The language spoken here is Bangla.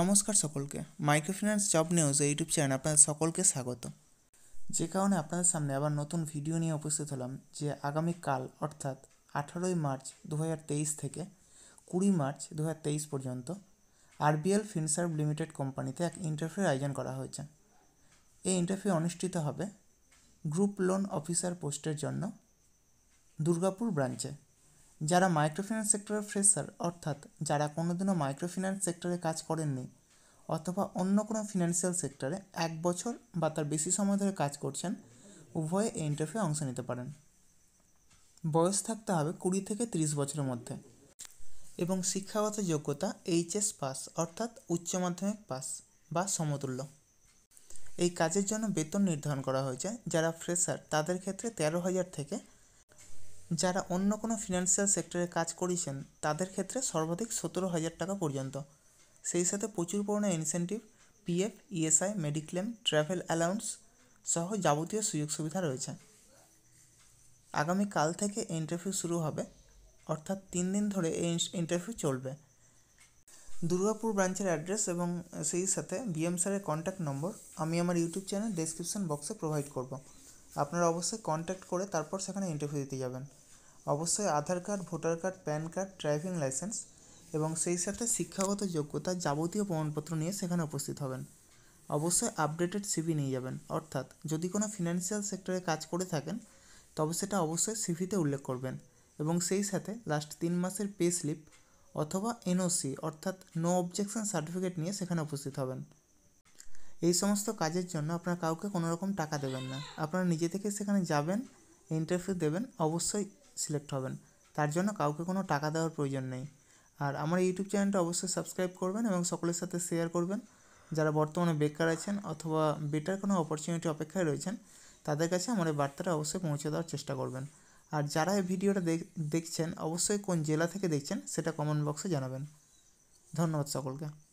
নমস্কার সকলকে microfinance job news YouTube channel আপনাদের সকলকে স্বাগত যে কারণে আপনাদের সামনে আবার নতুন ভিডিও নিয়ে উপস্থিত হলাম যে আগামীকাল অর্থাৎ আঠারোই মার্চ দু থেকে কুড়ি মার্চ দু পর্যন্ত আরবিএল ফিনসার্ভ লিমিটেড কোম্পানিতে এক ইন্টারভিউর আয়োজন করা হয়েছে এই ইন্টারভিউ অনুষ্ঠিত হবে গ্রুপ লোন অফিসার পোস্টের জন্য দুর্গাপুর ব্রাঞ্চে যারা মাইক্রোফিন্যান্স সেক্টরের ফ্রেশার অর্থাৎ যারা কোনোদিনও মাইক্রোফিন্যান্স সেক্টরে কাজ করেননি অথবা অন্য কোনো ফিনান্সিয়াল সেক্টরে এক বছর বা তার বেশি সময় ধরে কাজ করছেন উভয়ে এই ইন্টারভিউ অংশ নিতে পারেন বয়স থাকতে হবে কুড়ি থেকে তিরিশ বছরের মধ্যে এবং শিক্ষাগত যোগ্যতা এইচএস পাস অর্থাৎ উচ্চ মাধ্যমিক পাস বা সমতুল্য এই কাজের জন্য বেতন নির্ধারণ করা হয়েছে যারা ফ্রেশার তাদের ক্ষেত্রে তেরো হাজার থেকে যারা অন্য কোনো ফিনান্সিয়াল সেক্টরে কাজ করেছেন তাদের ক্ষেত্রে সর্বাধিক সতেরো হাজার টাকা পর্যন্ত সেই সাথে প্রচুর পরিমাণে incentive PF ESI mediclaim travel allowance সহ যাবতীয় সুযোগ সুবিধা রয়েছে আগামীকাল থেকে ইন্টারভিউ শুরু হবে অর্থাৎ তিন দিন ধরে এই ইন্টারভিউ চলবে দুর্গাপুর ব্রাঞ্চের অ্যাড্রেস এবং সেই সাথে বিএম স্যারের কন্ট্যাক্ট নম্বর আমি আমার ইউটিউব চ্যানেল ডেসক্রিপশন বক্সে প্রোভাইড করব আপনারা অবশ্যই কন্ট্যাক্ট করে তারপর সেখানে ইন্টারভিউ দিতে যাবেন অবশ্যই Aadhaar card voter card PAN card driving licence এবং সেই সাথে শিক্ষাগত যোগ্যতা যাবতীয় প্রমাণপত্র নিয়ে সেখানে উপস্থিত হবেন অবশ্যই আপডেটেড সিভি নিয়ে যাবেন অর্থাৎ যদি কোনো ফিনান্সিয়াল সেক্টরে কাজ করে থাকেন তবে সেটা অবশ্যই সিভিতে উল্লেখ করবেন এবং সেই সাথে লাস্ট তিন মাসের পে স্লিপ অথবা এনওসি অর্থাৎ নো অবজেকশন সার্টিফিকেট নিয়ে সেখানে উপস্থিত হবেন এই সমস্ত কাজের জন্য আপনারা কাউকে কোনো রকম টাকা দেবেন না আপনারা নিজে থেকে সেখানে যাবেন ইন্টারভিউ দেবেন অবশ্যই সিলেক্ট হবেন তার জন্য কাউকে কোনো টাকা দেওয়ার প্রয়োজন নেই আর আমার ইউটিউব চ্যানেলটা অবশ্যই সাবস্ক্রাইব করবেন এবং সকলের সাথে শেয়ার করবেন যারা বর্তমানে বেকার আছেন অথবা বেটার কোনো অপরচুনিটি অপেক্ষায় রয়েছেন তাদের কাছে আমার এই বার্তাটা অবশ্যই পৌঁছে দেওয়ার চেষ্টা করবেন আর যারা এই ভিডিওটা দেখছেন অবশ্যই কোন জেলা থেকে দেখছেন সেটা কমেন্ট বক্সে জানাবেন ধন্যবাদ সকলকে